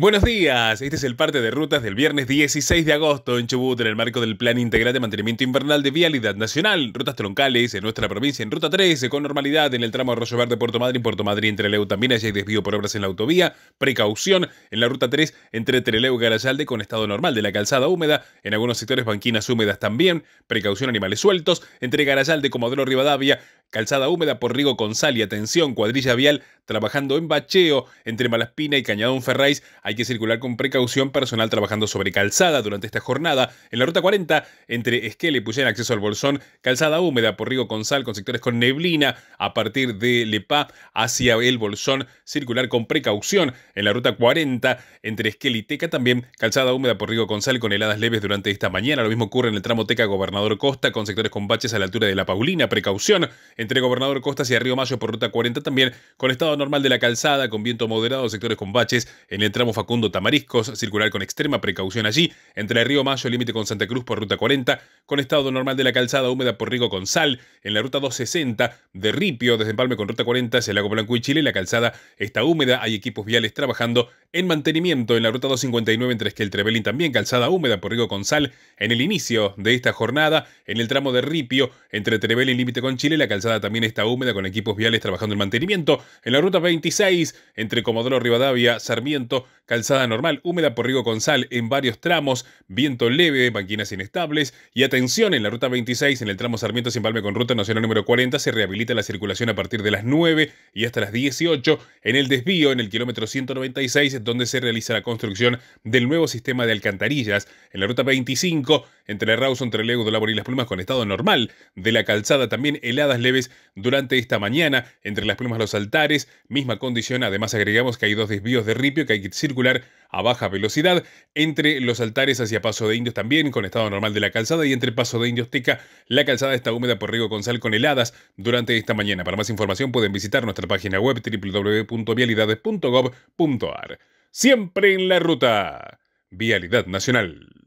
Buenos días, este es el parte de rutas del viernes 16 de agosto en Chubut en el marco del Plan Integral de Mantenimiento Invernal de Vialidad Nacional, rutas troncales en nuestra provincia en Ruta 13 con normalidad en el tramo Arroyo Verde Puerto Madryn, Puerto Madryn, Treleu también hay desvío por obras en la autovía, precaución en la Ruta 3 entre Treleu y Garayalde con estado normal de la calzada húmeda, en algunos sectores banquinas húmedas también, precaución animales sueltos entre Garayalde, Comodoro Rivadavia, Calzada húmeda por Rigo sal y atención, cuadrilla vial trabajando en bacheo entre Malaspina y Cañadón Ferraiz... Hay que circular con precaución personal trabajando sobre calzada durante esta jornada. En la ruta 40, entre Esquel y Puyén, acceso al Bolsón, calzada húmeda por Rigo sal... con sectores con neblina a partir de Lepá hacia el Bolsón. Circular con precaución en la ruta 40, entre Esquel y Teca también, calzada húmeda por Rigo sal... con heladas leves durante esta mañana. Lo mismo ocurre en el tramo Teca Gobernador Costa con sectores con baches a la altura de La Paulina. Precaución entre Gobernador Costas y Río Mayo por ruta 40 también, con estado normal de la calzada, con viento moderado, sectores con baches, en el tramo Facundo Tamariscos, circular con extrema precaución allí, entre Río Mayo, límite con Santa Cruz por ruta 40, con estado normal de la calzada húmeda por Rigo con Sal, en la ruta 260 de Ripio, desde Empalme con ruta 40 hacia el Lago Blanco y Chile, la calzada está húmeda, hay equipos viales trabajando en mantenimiento en la ruta 259 entre Esquel Trevelin también, calzada húmeda por Rigo con Sal, en el inicio de esta jornada, en el tramo de Ripio, entre Trevelin límite con Chile, la calzada también está húmeda con equipos viales trabajando el mantenimiento. En la ruta 26, entre Comodoro Rivadavia, Sarmiento, calzada normal, húmeda por Rigo sal en varios tramos, viento leve, banquinas inestables. Y atención, en la ruta 26, en el tramo Sarmiento sin con ruta nacional número 40, se rehabilita la circulación a partir de las 9 y hasta las 18. En el desvío, en el kilómetro 196, donde se realiza la construcción del nuevo sistema de alcantarillas. En la ruta 25, entre Rawson, de Labor y Las Plumas, con estado normal. De la calzada también heladas leves durante esta mañana entre Las Plumas Los Altares, misma condición, además agregamos que hay dos desvíos de ripio que hay que circular a baja velocidad, entre Los Altares hacia Paso de Indios también con estado normal de la calzada y entre Paso de Indios Teca, la calzada está húmeda por riego con sal con heladas durante esta mañana. Para más información pueden visitar nuestra página web www.vialidades.gov.ar. Siempre en la ruta. Vialidad Nacional.